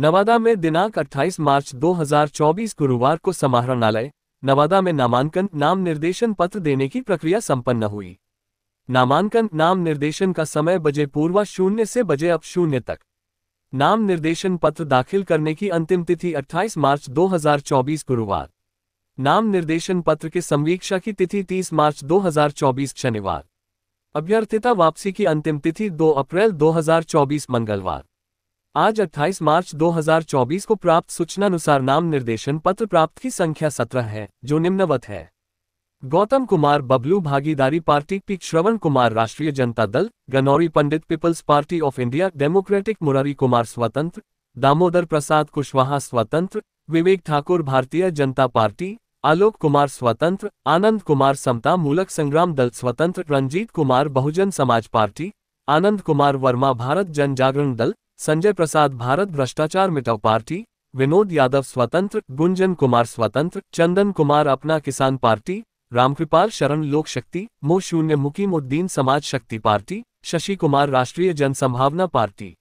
नवादा में दिनांक 28 मार्च 2024 गुरुवार को समाहरणालय नवादा में नामांकन नाम निर्देशन पत्र देने की प्रक्रिया संपन्न हुई नामांकन नाम निर्देशन का समय बजे पूर्वा शून्य से बजे अब शून्य तक नाम निर्देशन पत्र दाखिल करने की अंतिम तिथि 28 मार्च 2024 गुरुवार नाम निर्देशन पत्र के संवीक्षा की तिथि 30 मार्च 2024 शनिवार अभ्यर्थिता वापसी की अंतिम तिथि 2 अप्रैल 2024 मंगलवार आज 28 मार्च 2024 को प्राप्त सूचना अनुसार नाम निर्देशन पत्र प्राप्त की संख्या सत्रह है जो निम्नवत है गौतम कुमार बबलू भागीदारी party P Shravan Kumar Rashtriya Janata Dal Ganauri Pandit People's Party of India Democratic Murari Kumar स्वतंत्र दामोदर प्रसाद कुशवाहा स्वतंत्र विवेक ठाकुर भारतीय जनता पार्टी आलोक कुमार स्वतंत्र आनंद कुमार समता मूलक संग्राम दल स्वतंत्र रंजीत कुमार बहुजन समाज पार्टी आनंद कुमार वर्मा भारत जन जागरण दल संजय प्रसाद भारत भ्रष्टाचार मिटाओ पार्टी विनोद यादव स्वतंत्र गुंजन कुमार स्वतंत्र चंदन कुमार अपना किसान पार्टी रामकृपाल शरण लोक शक्ति मो शून्य मुकीमुद्दीन समाज शक्ति पार्टी शशि कुमार राष्ट्रीय जनसंभावना पार्टी